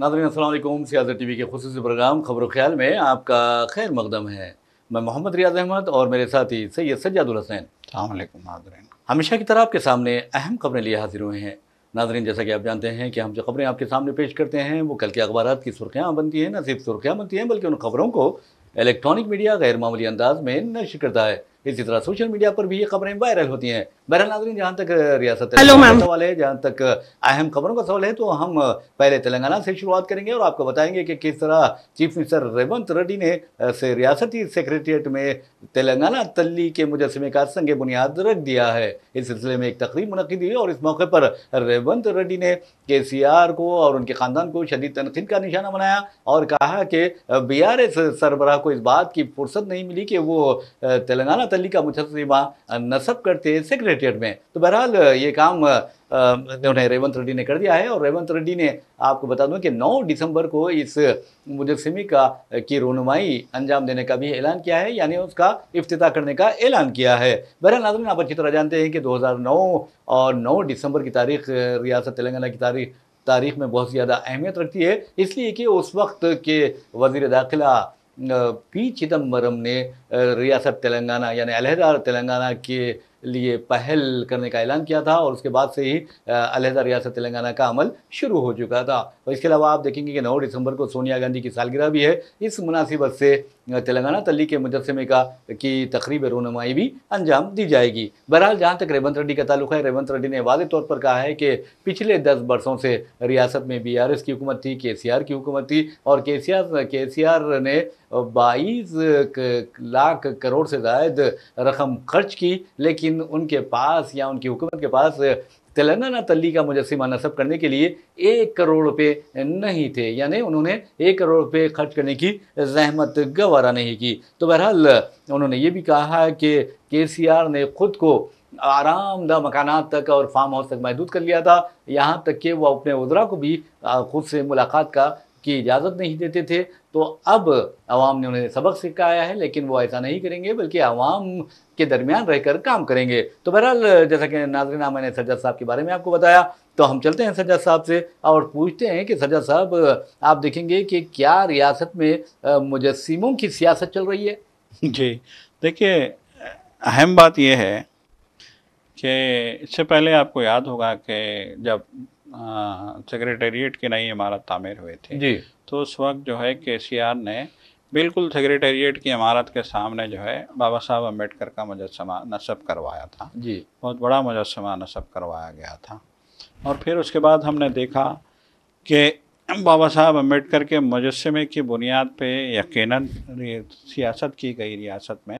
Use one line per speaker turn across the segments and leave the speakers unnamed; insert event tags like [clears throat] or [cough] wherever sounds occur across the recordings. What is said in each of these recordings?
नाजरन अल्लाम सियाजत T V के खसूस प्रोग्राम खबर ख्याल में आपका खैर मकदम है मैं मोहम्मद रियाज अहमद और मेरे साथी सैयद सज्जादुल हसैन अल्लाम नाजरन हमेशा की तरह आपके सामने अहम खबरें लिए हाजिर हुए हैं नाजरन जैसा कि आप जानते हैं कि हम जो खबरें आपके सामने पेश करते हैं वो कल के अखबार की सुर्खियाँ बनती हैं न सिर्फ सुर्खियाँ बनती हैं बल्कि उन खबरों को इलेक्ट्रॉनिक मीडिया गैर मामूली अंदाज में नश करता है इसी तरह सोशल मीडिया पर भी ये खबरें वायरल होती हैं बहर नाजरीन जहाँ तक रियासत सवाल है जहाँ तक अहम खबरों का सवाल है तो हम पहले तेलंगाना से शुरुआत करेंगे और आपको बताएंगे कि किस तरह चीफ मिनिस्टर रेवंत रेड्डी ने से रियासती सेक्रेटेरिएट में तेलंगाना तल्ली के मुजस्मे का संग बुनियाद रख दिया है इस सिलसिले में एक तकरीब मनद हुई और इस मौके पर रेवंत रेड्डी ने के सी आर को और उनके ख़ानदान को शदीद तनखीद का निशाना बनाया और कहा कि बी आर एस सरबराह को इस बात की फुर्सत नहीं मिली कि वो तेलंगाना तली का मुजस्मा नसब करते सेक्रेटरी क्रिकेट में तो बहरहाल ये काम उन्हें रेवंत रेड्डी ने कर दिया है और रेवंत रेड्डी ने आपको बता दूं कि 9 दिसंबर को इस मुजस्मे का की रोनुमाई अंजाम देने का भी ऐलान किया है यानी उसका अफ्ताह करने का ऐलान किया है बहरहाल नाजरन आप अच्छी तरह जानते हैं कि 2009 और 9 दिसंबर की तारीख रियासत तेलंगाना की तारीख तारीख में बहुत ज़्यादा अहमियत रखती है इसलिए कि उस वक्त के वजीर दाखिला पी चिदम्बरम ने रियासत तेलंगाना यानी अलहदा तेलंगाना के लिए पहल करने का ऐलान किया था और उसके बाद से ही अलहदा रियासत तेलंगाना का अमल शुरू हो चुका था और इसके अलावा आप देखेंगे कि नौ दिसंबर को सोनिया गांधी की सालगिरह भी है इस मुनासिबत से तेलंगाना तली के मुजस्मे का की तकरीब रोनमाई भी अंजाम दी जाएगी बहरहाल जहाँ तक रेवंत रेड्डी का ताल्लुक है रेवंत रेड्डी ने वादे तौर पर कहा है कि पिछले दस बरसों से रियासत में बी आर एस की हुकूमत थी के सी आर की हुकूमत थी और के सी आर के सी आर ने बाईस लाख करोड़ से जायद रकम खर्च की लेकिन उनके पास या उनकी हुकूमत के पास तेलंगाना तली का मुजस्मा नसब करने के लिए एक करोड़ रुपये नहीं थे यानी उन्होंने एक करोड़ रुपये खर्च करने की जहमत गवारा नहीं की तो बहरहाल उन्होंने ये भी कहा कि के सी आर ने खुद को आरामदा मकाना तक और फार्म हाउस तक महदूद कर लिया था यहाँ तक कि वह अपने उजरा को भी खुद से मुलाकात का की इजाज़त नहीं देते थे तो अब आवाम ने उन्हें सबक सिखाया है लेकिन वो ऐसा नहीं करेंगे बल्कि आवाम के दरमियान रहकर काम करेंगे तो बहरहाल जैसा कि नाजरना मैंने सज्जा साहब के बारे में आपको बताया तो हम चलते हैं सज्जा साहब से और पूछते हैं कि सज्जा साहब आप देखेंगे कि क्या रियासत में मुजस्मों की सियासत चल रही है
जी देखिए अहम बात यह है कि इससे पहले आपको याद होगा कि जब सेक्रेटेरिएट की नई इमारत तामीर हुई थी जी तो उस वक्त जो है के ने बिल्कुल सेक्रेटेरिएट की इमारत के सामने जो है बाबा साहब अम्बेडकर का मुजस्मा नस्ब करवाया था जी बहुत बड़ा मुजस्मा नस्ब करवाया गया था और फिर उसके बाद हमने देखा कि बाबा साहब अम्बेडकर के मुजस्मे की बुनियाद पे यकीन सियासत की गई रियासत में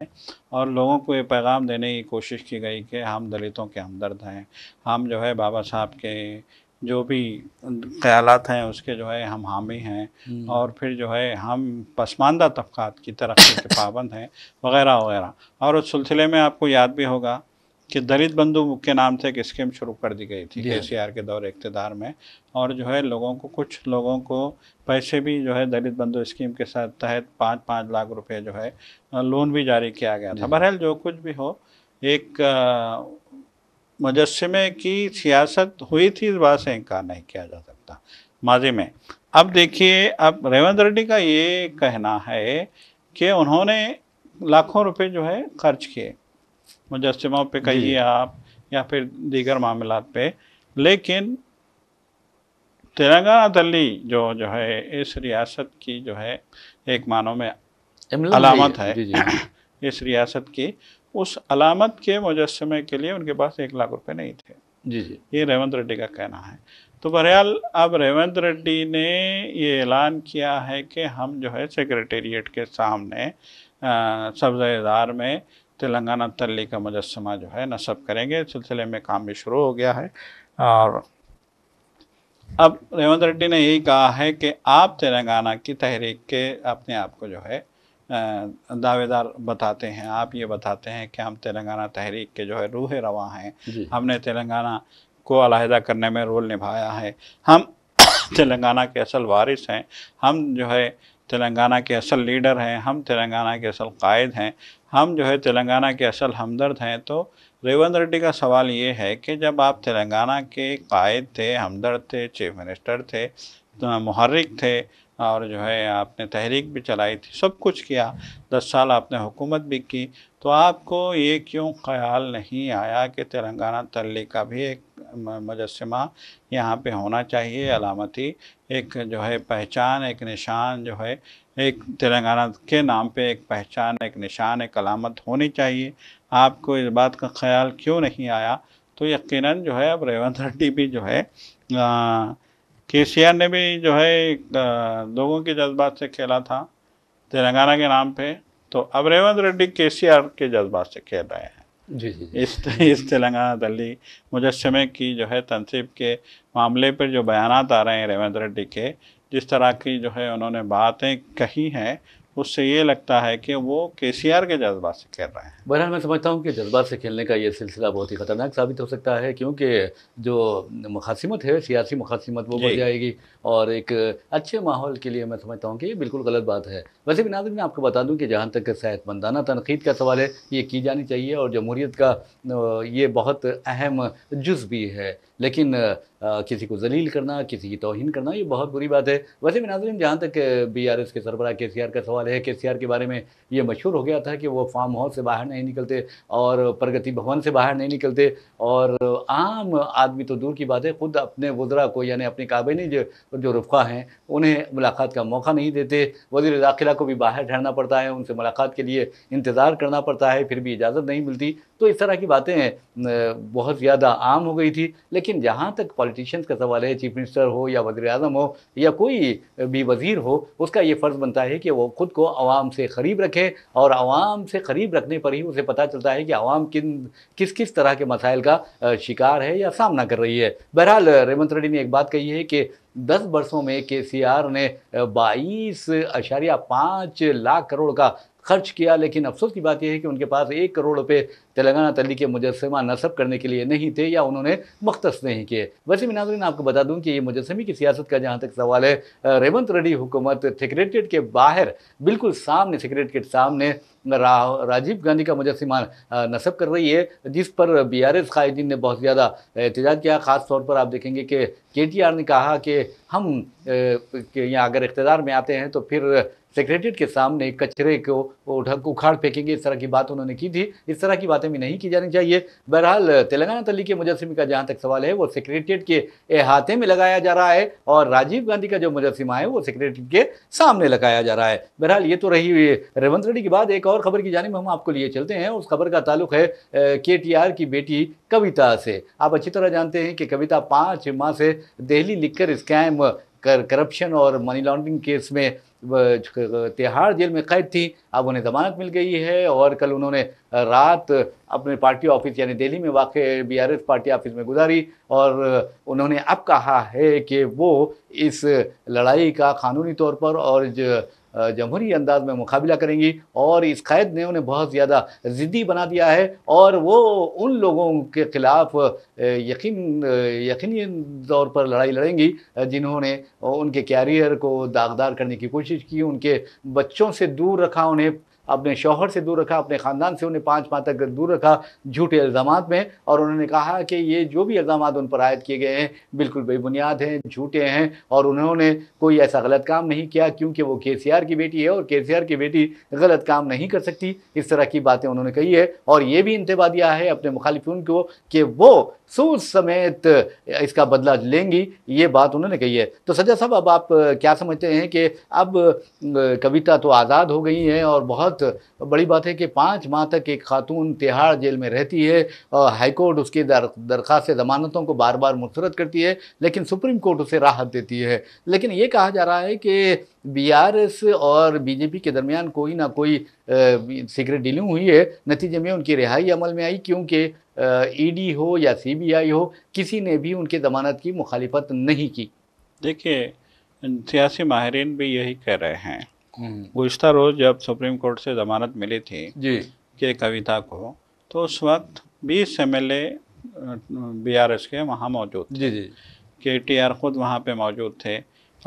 और लोगों को ये पैगाम देने की कोशिश की गई कि हम दलितों के हमदर्द हैं हम जो है बाबा साहब के जो भी ख्यालात हैं उसके जो है हम हामी हैं हम्म। और फिर जो है हम पसमानदा तबक़ात की तरक्की के पाबंद हैं वगैरह वगैरह और उस सिलसिले में आपको याद भी होगा कि दलित बंधु के नाम से एक स्कीम शुरू कर दी गई थी हाँ। के सी के दौर इकतदार में और जो है लोगों को कुछ लोगों को पैसे भी जो है दलित बंधु स्कीम के साथ तहत पाँच पाँच लाख रुपये जो है लोन भी जारी किया गया था बहरहाल जो कुछ भी हो एक मुजस्मे की सियासत हुई थी इस बात से इनकार नहीं किया जा सकता माजी में अब देखिए अब रेवंत रेड्डी का ये कहना है कि उन्होंने लाखों रुपए जो है खर्च किए मुजस्मों पे कहिए आप या फिर दीगर मामला पे लेकिन तेलंगाना दली जो जो है इस रियासत की जो है एक मानों में अलामत है इस रियासत की उस अलामत के मुजस्मे के लिए उनके पास एक लाख रुपए नहीं थे जी जी ये रेवंत रेड्डी का कहना है तो बहरहाल अब रेवंत रेड्डी ने ये ऐलान किया है कि हम जो है सेक्रेटेरिएट के सामने सब्जार में तेलंगाना तल्ली का मुजस्मा जो है नस्ब करेंगे सिलसिले में काम भी शुरू हो गया है और अब रेवंत रेड्डी ने यही कहा है कि आप तेलंगाना की तहरीक के अपने आप को जो है दावेदार बताते हैं आप ये बताते हैं कि हम तेलंगाना तहरीक के जो है रूह रवा हैं हमने तेलंगाना को अलहदा करने में रोल निभाया है हम [coughs] तेलंगाना के असल वारिस हैं हम जो है तेलंगाना के असल लीडर हैं हम तेलंगाना के असल कायद हैं हम जो है तेलंगाना के असल हमदर्द हैं तो रेवंत रेड्डी का सवाल ये है कि जब आप तेलंगाना के कायद थे हमदर्द थे चीफ मिनिस्टर थे तो मुहर्रिक थे और जो है आपने तहरीक भी चलाई थी सब कुछ किया दस साल आपने हुकूमत भी की तो आपको ये क्यों ख्याल नहीं आया कि तेलंगाना तल्ली का भी एक मुजस्मा यहाँ पे होना चाहिए अलामती एक जो है पहचान एक निशान जो है एक तेलंगाना के नाम पे एक पहचान एक निशान एक अलामत होनी चाहिए आपको इस बात का ख्याल क्यों नहीं आया तो यकीनन जो है अब रेवंत रेड्डी भी जो है आ, केसीआर ने भी जो है लोगों के जज्बात से खेला था तेलंगाना के नाम पे तो अब रेवंत रेड्डी केसीआर के जज्बात से खेल रहे हैं जी जी इस इस तेलंगाना दिल्ली मुजस्मे की जो है तनसीब के मामले पर जो बयान आ रहे हैं रेवंत रेड्डी के जिस तरह की जो है उन्होंने बातें कही हैं उससे ये लगता है कि वो के के जज्बात से खेल रहे हैं
बहरहाल मैं समझता हूँ कि जज्बात से खेलने का ये सिलसिला बहुत ही ख़तरनाक साबित हो सकता है क्योंकि जो मुखासिमत है सियासी मुखासिमत वो बढ़ जाएगी और एक अच्छे माहौल के लिए मैं समझता हूँ कि ये बिल्कुल गलत बात है वैसे भी नाजिम मैं आपको बता दूँ कि जहाँ तक सेहतमंदाना तनकीद का सवाल है ये की जानी चाहिए और जमहूरीत का ये बहुत अहम जुज़ भी है लेकिन आ, किसी को जलील करना किसी की तोहन करना ये बहुत बुरी बात है वैसे भी नाजरीन जहाँ तक बी आर एस के सरबराह के सी आर का सवाल है के सी आर के बारे में ये मशहूर हो गया था कि वो फार्म हाउस से बाहर नहीं निकलते और प्रगति भवन से बाहर नहीं निकलते और आम आदमी तो दूर की बात है खुद अपने वजरा को यानी अपने काबिनी जो जो रुखा हैं उन्हें मुलाकात का मौका नहीं देते वजीर दाखिला को भी बाहर ठहरना पड़ता है उनसे मुलाकात के लिए इंतज़ार करना पड़ता है फिर भी इजाज़त नहीं मिलती तो इस तरह की बातें बहुत ज़्यादा आम हो गई थी लेकिन जहाँ तक पॉलिटिशियंस का सवाल है चीफ मिनिस्टर हो या वजी अजम हो या कोई भी वज़ीर हो उसका ये फ़र्ज़ बनता है कि वो ख़ुद को आवाम से करीब रखे और आवाम से करीब रखने पर ही उसे पता चलता है कि आवाम किन किस किस तरह के मसाइल का शिकार है या सामना कर रही है बहरहाल रेवंत रेड्डी ने एक बात कही है कि दस वर्षों में के सी आर ने बाईस अशारिया पाँच लाख करोड़ का खर्च किया लेकिन अफसोस की बात यह है कि उनके पास एक करोड़ रुपये तेलंगाना तली के मुजस्मा नसब करने के लिए नहीं थे या उन्होंने मुख्त नहीं किए वैसे भी आपको बता दूँ कि ये मुजस्मे की सियासत का जहाँ तक सवाल है रेवंत रेड्डी हुकूमत सेक्रेटरीट के बाहर बिल्कुल सामने सेक्रेटरीट सामने रा, राजीव गांधी का मुजस्मा नसब कर रही है जिस पर बी आर एस कायदीन ने बहुत ज़्यादा एहतजाज किया ख़ास तौर पर आप देखेंगे कि के टी आर ने कहा कि हम यहाँ अगर इकतदार में आते हैं तो फिर सेक्रेटरीट के सामने कचरे को उठा उखाड़ फेंकेंगे इस तरह की बात उन्होंने की थी इस तरह की बातें भी नहीं की जानी चाहिए बहरहाल तेलंगाना तली के मुजस्मे का जहाँ तक सवाल है वो सेक्रेटरीट के अहाते में लगाया जा रहा है और राजीव गांधी का जो मुजस्मा है वो सेक्रेटरीट के सामने लगाया जा रहा है बहरहाल ये तो रही रेवंत रेड्डी के बाद एक और खबर की जानब हम आपको लिए चलते हैं उस खबर का ताल्लुक है के की बेटी कविता से आप अच्छी तरह जानते हैं कि कविता पाँच माह से दिल्ली लिखकर स्कैम कर, करप्शन और मनी लॉन्ड्रिंग केस में तिहाड़ जेल में कैद थी अब उन्हें जमानत मिल गई है और कल उन्होंने रात अपने पार्टी ऑफिस यानी दिल्ली में वाक़ बीआरएस पार्टी ऑफिस में गुजारी और उन्होंने अब कहा है कि वो इस लड़ाई का कानूनी तौर पर और जमहूरी अंदाज में मुकाबला करेंगी और इस कैद ने उन्हें बहुत ज़्यादा ज़िद्दी बना दिया है और वो उन लोगों के ख़िलाफ़ यकीन यकीनी तौर पर लड़ाई लड़ेंगी जिन्होंने उनके कैरियर को दागदार करने की कोशिश की उनके बच्चों से दूर रखा उन्हें अपने शौहर से दूर रखा अपने ख़ानदान से उन्हें पाँच माह तक दूर रखा झूठे इल्ज़ाम में और उन्होंने कहा कि ये जो भी इल्ज़ाम उन पर आयद किए गए हैं बिल्कुल बेबुनियाद हैं झूठे हैं और उन्होंने कोई ऐसा गलत काम नहीं किया क्योंकि वो के की बेटी है और के की बेटी गलत काम नहीं कर सकती इस तरह की बातें उन्होंने कही है और ये भी इंतबा दिया है अपने मुखालिफून को कि वो सोच समेत इसका बदला लेंगी ये बात उन्होंने कही है तो सजा साहब अब आप क्या समझते हैं कि अब कविता तो आज़ाद हो गई हैं और बहुत बहुत बड़ी बात है कि पाँच माह तक एक खातून तिहाड़ जेल में रहती है हाईकोर्ट उसकी दर, दरख्वास्त जमानतों को बार बार मुस्रद करती है लेकिन सुप्रीम कोर्ट उसे राहत देती है लेकिन ये कहा जा रहा है कि बीआरएस और बीजेपी के दरमियान कोई ना कोई सीक्रेट डीलिंग हुई है नतीजे में उनकी रिहाई अमल में आई क्योंकि ईडी हो या सीबीआई हो किसी ने भी उनके जमानत की मुखालिफत नहीं की
देखिए सियासी माहरीन भी यही कह रहे हैं
गुजतर
हम्म। रोज जब सुप्रीम कोर्ट से जमानत मिली थी जी के कविता को तो उस वक्त बीस एम एल एस के वहाँ मौजूद थे जी जी के टी आर खुद वहाँ पे मौजूद थे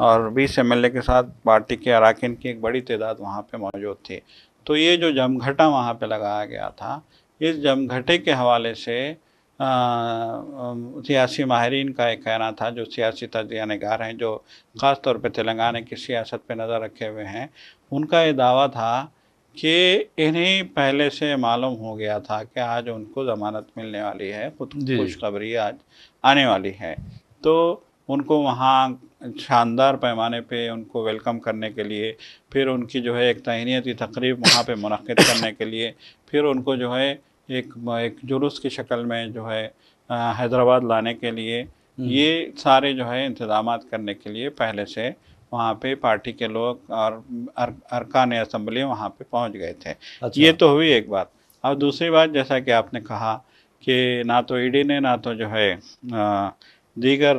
और बीस एम के साथ पार्टी के अरकान की एक बड़ी तादाद वहाँ पे मौजूद थी तो ये जो जमघटा वहाँ पे लगाया गया था इस जमघटे के हवाले से सियासी माहरीन का एक कहना था जो सियासी नगार हैं जो ख़ास तौर पर तेलंगाना की सियासत पर नज़र रखे हुए हैं उनका ये दावा था कि इन्हें पहले से मालूम हो गया था कि आज उनको ज़मानत मिलने वाली है खुशखबरी आज आने वाली है तो उनको वहाँ शानदार पैमाने पे उनको वेलकम करने के लिए फिर उनकी जो है एक तहनीती तकरीब वहाँ पे मनद करने के लिए फिर उनको जो है एक एक जुलूस की शक्ल में जो है हैदराबाद लाने के लिए हम्म। ये सारे जो है इंतजाम करने के लिए पहले से वहाँ पे पार्टी के लोग और अर, अरकान असम्बली वहाँ पे पहुँच गए थे अच्छा। ये तो हुई एक बात और दूसरी बात जैसा कि आपने कहा कि ना तो ईडी e ने ना तो जो है दीगर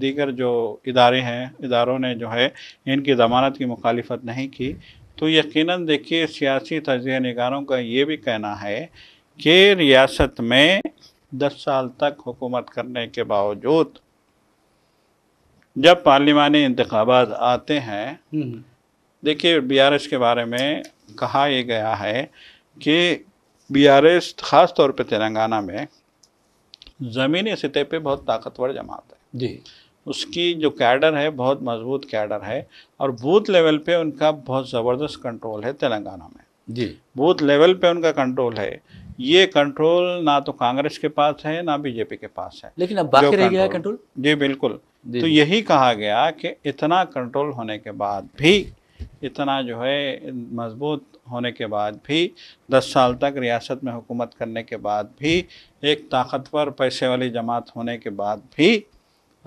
दीगर जो इदारे हैं इदारों ने जो है इनकी ज़मानत की मुखालफत नहीं की तो यकीनन देखिए सियासी तजिया नगारों का ये भी कहना है कि रियासत में दस साल तक हुकूमत करने के बावजूद जब पार्लिमानी इंतबात आते हैं हम्म। देखिए बीआरएस के बारे में कहा यह गया है कि बीआरएस ख़ास तौर पे तेलंगाना में ज़मीनी सतह पे बहुत ताकतवर जमात है जी उसकी जो कैडर है बहुत मजबूत कैडर है और बूथ लेवल पे उनका बहुत ज़बरदस्त कंट्रोल है तेलंगाना में जी बूथ लेवल पे उनका कंट्रोल है ये कंट्रोल ना तो कांग्रेस के पास है ना बीजेपी के पास है लेकिन अब बाकी रह गया है कंट्रोल जी बिल्कुल जी, तो यही कहा गया कि इतना कंट्रोल होने के बाद भी इतना जो है मजबूत होने के बाद भी दस साल तक रियासत में हुकूमत करने के बाद भी एक ताकतवर पैसे वाली जमात होने के बाद भी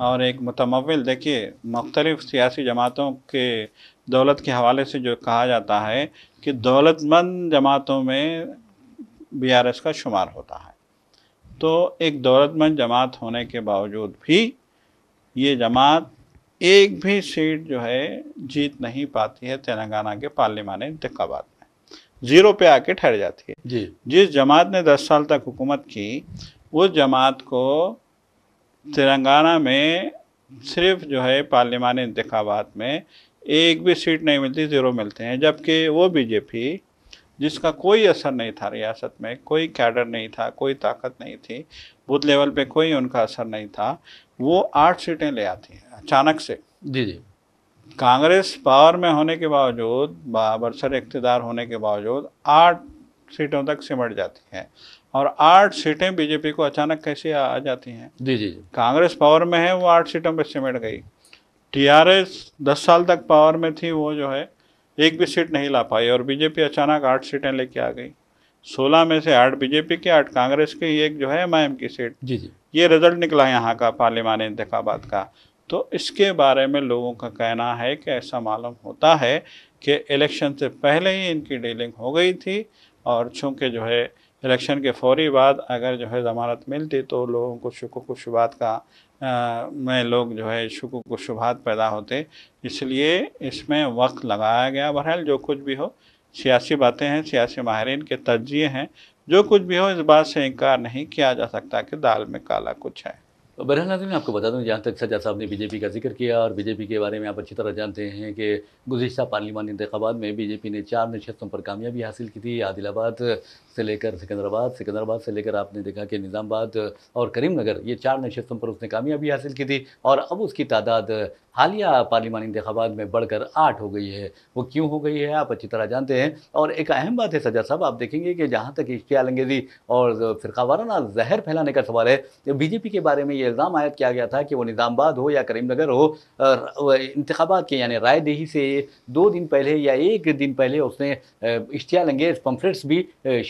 और एक मतमविल देखिए मख्तलफ़ सियासी जमातों के दौलत के हवाले से जो कहा जाता है कि दौलतमंद जमातों में बी आर एस का शुमार होता है तो एक दौलतमंद जमात होने के बावजूद भी ये जमात एक भी सीट जो है जीत नहीं पाती है तेलंगाना के पार्लिमानी इंतबात में ज़ीरो पे आके ठहर जाती है जी जिस जमात ने दस साल तक हुकूमत की उस जमात को तेलंगाना में सिर्फ जो है पार्लियामानी इंतबात में एक भी सीट नहीं मिलती ज़ीरो मिलते हैं जबकि वो बीजेपी जिसका कोई असर नहीं था रियासत में कोई कैडर नहीं था कोई ताकत नहीं थी बूथ लेवल पे कोई उनका असर नहीं था वो आठ सीटें ले आती हैं अचानक से जी जी कांग्रेस पावर में होने के बावजूद बरसर इकतदार होने के बावजूद आठ सीटों तक सिमट जाती है और आठ सीटें बीजेपी को अचानक कैसे आ, जाती हैं जी जी कांग्रेस पावर में है वो आठ सीटों पर सिमट गई टीआरएस दस साल तक पावर में थी वो जो है एक भी सीट नहीं ला पाई और बीजेपी अचानक आठ सीटें लेके आ गई सोलह में से आठ बीजेपी की आठ कांग्रेस की एक जो है एम की सीट जी जी ये रिजल्ट निकला यहाँ का पार्लियामानी इंतबात का तो इसके बारे में लोगों का कहना है कि ऐसा मालूम होता है कि इलेक्शन से पहले ही इनकी डीलिंग हो गई थी और चूँकि जो है इलेक्शन के फौरी बाद अगर जो है ज़मानत मिलती तो लोगों को व शुबात का आ, में लोग जो है शकूक शुबात पैदा होते इसलिए इसमें वक्त लगाया गया बहरहाल जो कुछ भी हो सियासी बातें हैं सियासी माहरीन के तजिए हैं जो कुछ भी हो इस बात से इनकार नहीं किया जा सकता कि दाल में काला
कुछ है बरहल नाजन आपको बता दूं जहाँ तक सज्जा साहब ने बीजेपी का जिक्र किया और बीजेपी के बारे में आप अच्छी तरह जानते हैं कि गुजशत पार्लिमानी इंतबात में बीजेपी ने चार नशस्तों पर कामयाबी हासिल की थी आदिलाबाद से लेकर सिकंदराबाद सिकंदराबाद से लेकर आपने देखा कि निज़ामबाद और करीमनगर ये चार नशस्तों पर उसने कामयाबी हासिल की थी और अब उसकी तादाद हालिया पार्लिमानी इंतबात में बढ़कर आठ हो गई है वो क्यों हो गई है आप अच्छी तरह जानते हैं और एक अहम बात है सजा साहब आप देखेंगे कि जहाँ तक इश्तियालंगेजी और फिरकावाराना जहर फैलाने का सवाल है तो बीजेपी के बारे में ये इल्ज़ाम आयद किया गया था कि वो निज़ामबाद हो या करीमनगर हो इंतबात के यानी राय दही से दो दिन पहले या एक दिन पहले उसने इश्तियाल अंगेज़ पम्फलेट्स भी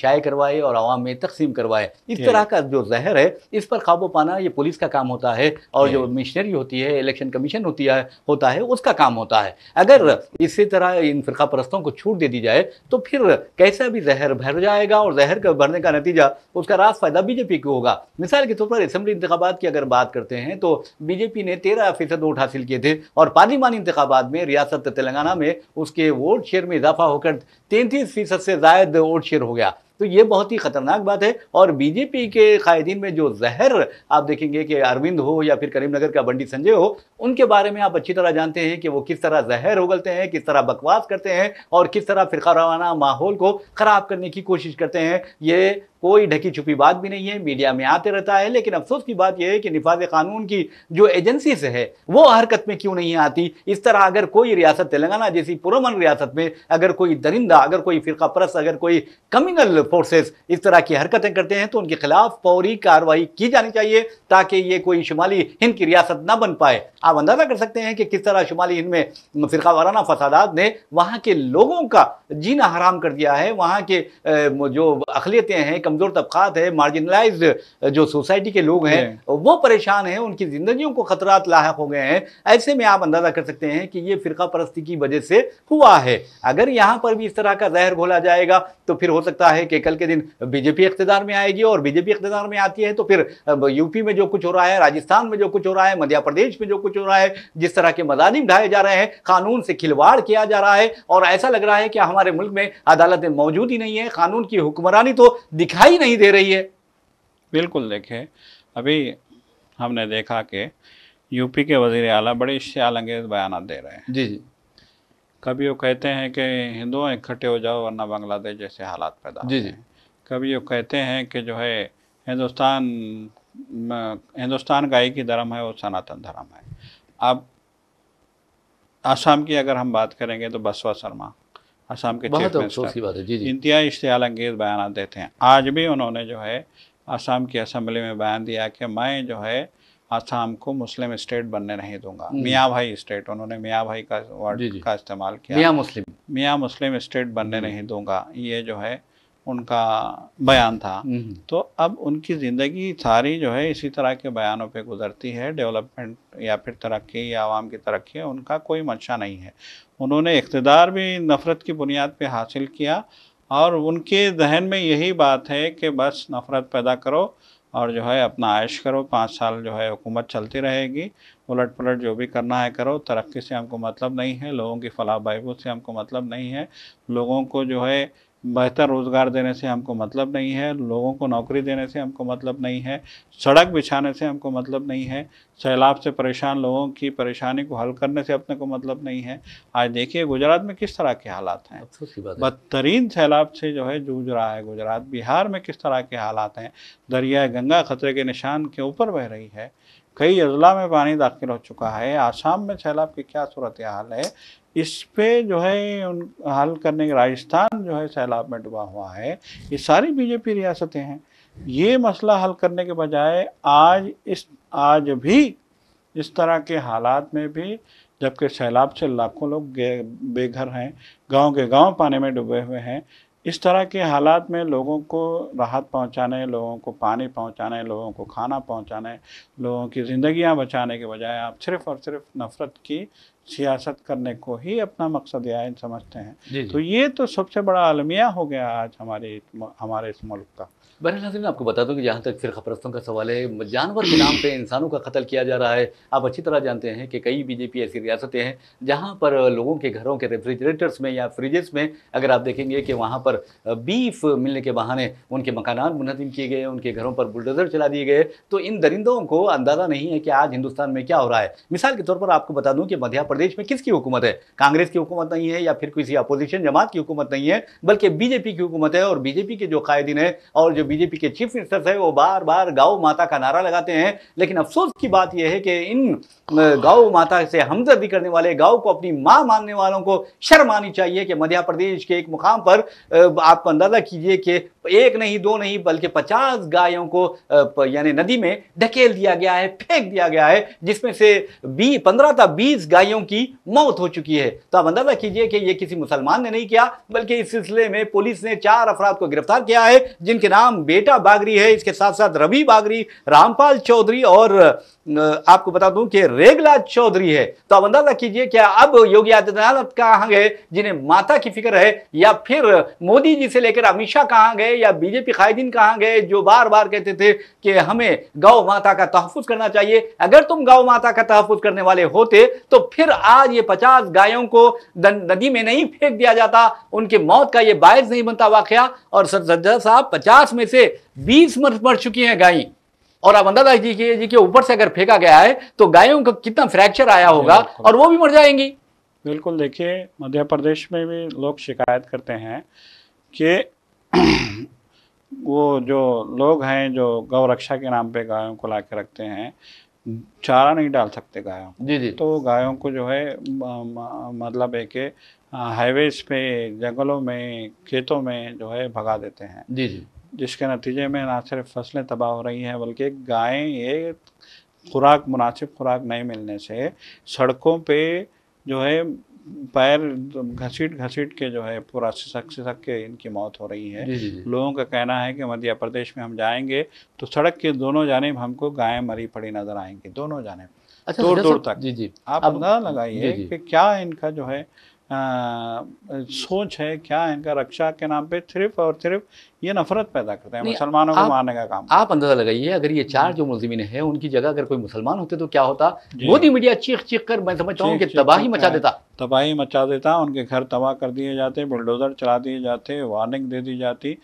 शाये करवाए और आवाम में तकसीम करवाए इस तरह का जो जहर है इस पर काबू पाना ये पुलिस का काम होता है और जो मिशनरी होती है इलेक्शन कमीशन होती है होता है उसका काम होता है अगर इसी तरह इन फ़िरका परस्तों को छूट दे दी जाए तो फिर कैसा भी जहर भर जाएगा और जहर का भरने का नतीजा उसका रास फ़ायदा बीजेपी को होगा मिसाल के तौर पर असम्बली इंतबात की अगर बात करते हैं तो बीजेपी ने तेरह फीसद वोट हासिल किए थे और पार्लिमानी इंतबात में रियासत तेलंगाना में उसके वोट शेयर में इजाफा होकर तैंतीस फीसद से जायद वोट शेयर हो गया तो ये बहुत ही खतरनाक बात है और बीजेपी के कायदीन में जो जहर आप देखेंगे कि अरविंद हो या फिर करीमनगर का बंडी संजय हो उनके बारे में आप अच्छी तरह जानते हैं कि वो किस तरह जहर उगलते हैं किस तरह बकवास करते हैं और किस तरह फिरकाराना माहौल को ख़राब करने की कोशिश करते हैं ये कोई ढकी छुपी बात भी नहीं है मीडिया में आते रहता है लेकिन अफसोस की बात यह है कि निफाज कानून की जो से है वो हरकत में क्यों नहीं आती इस तरह अगर कोई रियासत तेलंगाना जैसी पुरमन रियासत में अगर कोई दरिंदा अगर कोई फिरका परस अगर कोई कम्यूनल फोर्सेस इस तरह की हरकतें करते हैं तो उनके खिलाफ फौरी कार्रवाई की जानी चाहिए ताकि ये कोई शुमाली हिंद की रियासत ना बन पाए आप अंदाजा कर सकते हैं कि किस तरह शुमाली हिंद में फिरका वाराना फसादात ने वहाँ के लोगों का जीना हराम कर दिया है वहाँ के जो अखिलियतें हैं कमज़ोर तबकात है मार्जिनलाइज जो सोसाइटी के लोग हैं वो परेशान हैं उनकी ज़िंदगियों को ख़तरात लाक हो गए हैं ऐसे में आप अंदाज़ा कर सकते हैं कि ये फ़िरका परस्ती की वजह से हुआ है अगर यहाँ पर भी इस तरह का जहर घोला जाएगा तो फिर हो सकता है कि कल के दिन बीजेपी इकतदार में आएगी और बीजेपी इकतदार में आती है तो फिर यूपी में जो कुछ हो रहा है राजस्थान में जो कुछ हो रहा है मध्य प्रदेश में जो कुछ हो रहा है जिस तरह के मदानी ढाए जा रहे हैं कानून से खिलवाड़ किया जा रहा है और ऐसा लग रहा है कि हमारे मुल्क में अदालतें मौजूद ही नहीं है कानून की हुक्मरानी तो दिखा दिखाई नहीं दे रही है
बिल्कुल देखें अभी हमने देखा कि यूपी के वजीर अला बड़े श्याल अंगेज बयान दे रहे हैं जी जी कभी वो कहते हैं कि हिंदुओं इकट्ठे हो जाओ वरना बांग्लादेश जैसे हालात पैदा जी जी कभी वो कहते हैं कि जो है हिंदुस्तान हिंदुस्तान का एक ही धर्म है वो सनातन धर्म है अब आसाम की अगर हम बात करेंगे तो बसवा शर्मा असम के बहुत अफसोस की बात है जी जी इश्तियाल अंगेज बयान देते हैं आज भी उन्होंने जो है असम की असम्बली में बयान दिया कि मैं जो है असम को मुस्लिम स्टेट बनने नहीं दूंगा हम्म। मियाँ भाई स्टेट उन्होंने मियाँ भाई का वर्ड का इस्तेमाल किया मियाँ मुस्लिम मियाँ मुस्लिम स्टेट बनने हम्म। नहीं दूंगा ये जो है उनका बयान था हम्म। तो अब उनकी ज़िंदगी सारी जो है इसी तरह के बयानों पे गुजरती है डेवलपमेंट या फिर तरक्की या आवाम की तरक्की उनका कोई मंशा नहीं है उन्होंने इकतदार भी नफ़रत की बुनियाद पे हासिल किया और उनके जहन में यही बात है कि बस नफ़रत पैदा करो और जो है अपना आयश करो पाँच साल जो है हुकूमत चलती रहेगी उलट पलट जो भी करना है करो तरक्की से हमको मतलब नहीं है लोगों की फलाह बहबूद से हमको मतलब नहीं है लोगों को जो है बेहतर रोज़गार देने से हमको मतलब नहीं है लोगों को नौकरी देने से हमको मतलब नहीं है सड़क बिछाने से हमको मतलब नहीं है सैलाब से परेशान लोगों की परेशानी को हल करने से अपने को मतलब नहीं है आज देखिए गुजरात में किस तरह के हालात हैं बदतरीन सैलाब से जो है जूझ रहा है गुजरात बिहार में किस तरह के हालात हैं दरिया गंगा खतरे के निशान के ऊपर बह रही है कई अजला में पानी दाखिल हो चुका है आसाम में सैलाब की क्या सूरत हाल है इस पे जो है उन हल करने के राजस्थान जो है सैलाब में डूबा हुआ है ये सारी बीजेपी रियासतें हैं ये मसला हल करने के बजाय आज इस आज भी इस तरह के हालात में भी जबकि सैलाब से लाखों लोग बेघर हैं गांव के गांव पानी में डूबे हुए हैं इस तरह के हालात में लोगों को राहत पहुंचाने लोगों को पानी पहुंचाने लोगों को खाना पहुंचाने लोगों की ज़िंदगियां बचाने के बजाय आप सिर्फ़ और सिर्फ नफ़रत की सियासत करने को ही अपना मकसद आयन समझते
हैं जी जी। तो ये
तो सबसे बड़ा
अलमिया हो गया आज हमारे हमारे इस मुल्क का बहर नाजिम आपको बता दूं कि जहाँ तक फिर खपरस्तों का सवाल है जानवर के नाम पे इंसानों का कत्ल किया जा रहा है आप अच्छी तरह जानते हैं कि कई बीजेपी ऐसी रियासतें हैं जहाँ पर लोगों के घरों के रेफ्रिजरेटर्स में या फ्रिजेस में अगर आप देखेंगे कि वहाँ पर बीफ मिलने के बहाने उनके मकान मुनदिम किए गए उनके घरों पर बुलडोज़र चला दिए गए तो इन दरिंदों को अंदाज़ा नहीं है कि आज हिंदुस्तान में क्या हो रहा है मिसाल के तौर पर आपको बता दूँ कि मध्या प्रदेश में किसकी हुकूमत है कांग्रेस की हुकूमत नहीं है या फिर किसी अपोजिशन जमात की हुकूमत नहीं है बल्कि बीजेपी की हुकूमत है और बीजेपी के जो कायदीन है और जो बीजेपी के चीफ मिनिस्टर्स है वो बार बार गाओ माता का नारा लगाते हैं लेकिन अफसोस की बात यह है कि इन गाओ माता से हमदर्दी करने वाले गौ को अपनी माँ मानने वालों को शर्म आनी चाहिए कि मध्य प्रदेश के एक मुकाम पर आप अंदाजा कीजिए कि एक नहीं दो नहीं बल्कि पचास गायों को यानी नदी में ढकेल दिया गया है फेंक दिया गया है जिसमें से बी पंद्रह था बीस गायों उनकी मौत हो चुकी है तो आप अंदाजा कीजिए कि यह किसी मुसलमान ने नहीं किया बल्कि इस सिलसिले में पुलिस ने चार अफराद को गिरफ्तार किया है जिनके नाम बेटा बागरी है इसके साथ साथ रवि बागरी रामपाल चौधरी और आपको बता दूं कि रेगला चौधरी है तो आप अंदाजा कीजिए कि अब योगी आदित्यनाथ कहां गए जिन्हें माता की फिक्र है या फिर मोदी जी से लेकर अमित शाह कहां गए या बीजेपी कायदीन कहां गए जो बार बार कहते थे कि हमें गौ माता का तहफुज करना चाहिए अगर तुम गौ माता का तहफुज करने वाले होते तो फिर आज ये पचास गायों को नदी में नहीं फेंक दिया जाता उनके मौत का ये बायस नहीं बनता वाकया और सर सज्जा साहब पचास में से बीस मर मर चुकी हैं गायें और आप अंदाजा कीजिए जी के ऊपर से अगर फेंका गया है तो गायों का कितना फ्रैक्चर आया होगा और वो भी मर जाएंगी
बिल्कुल देखिए मध्य प्रदेश में भी लोग शिकायत करते हैं कि [clears throat] वो जो लोग हैं जो गौ रक्षा के नाम पे गायों को ला रखते हैं चारा नहीं डाल सकते गायों जी जी तो गायों को जो है मतलब है कि हाईवेज पे जंगलों में खेतों में जो है भगा देते हैं जी जी जिसके नतीजे में ना सिर्फ फसलें तबाह हो रही हैं बल्कि गायें ये खुराक मुनासिब खुराक नहीं मिलने से सड़कों पे जो है पैर घसीट घसीट के जो है पूरा शिशक शिशक के इनकी मौत हो रही है जी जी। लोगों का कहना है कि मध्य प्रदेश में हम जाएंगे तो सड़क के दोनों जानेब हमको गायें मरी पड़ी नजर आएंगी दोनों जानेब अच्छा, दूर दूर तक जी जी आप अंदाजा लगाइए कि क्या इनका जो है आ, सोच है क्या है इनका रक्षा के नाम पे सिर्फ और सिर्फ
ये नफरत पैदा करते हैं मुसलमानों को मारने का काम आप अंदाजा लगाइए अगर ये चार जो मुलजिमिन है उनकी जगह अगर कोई मुसलमान होते तो क्या होता मोदी मीडिया चीख चीख कर मैं समझता हूँ तबाही मचा देता
तबाही मचा देता उनके घर तबाह कर दिए जाते बुलडोजर चला दिए जाते वार्निंग दे दी जाती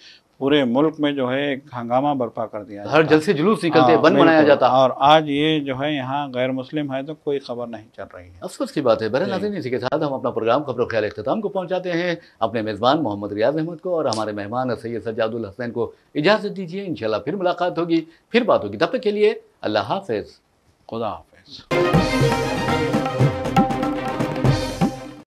पूरे मुल्क में जो है एक हंगामा बर्पा कर दिया हर जलसे जुलूस निकलते हाँ, बंद मनाया जाता है और
आज ये जो है यहाँ गैर मुस्लिम है तो कोई खबर नहीं चल रही है अफसोस की बात है बर नाजीन इसी के साथ हम अपना प्रोग्राम खबरों ख्याल अख्ताम को पहुँचाते हैं अपने मेज़बान मोहम्मद रियाज अहमद को और हमारे मेहमान सैयद सज्जादुल हसैन को इजाज़त दीजिए इन फिर मुलाकात होगी फिर बात होगी तब तक के लिए अल्लाह हाफ खुदा हाफ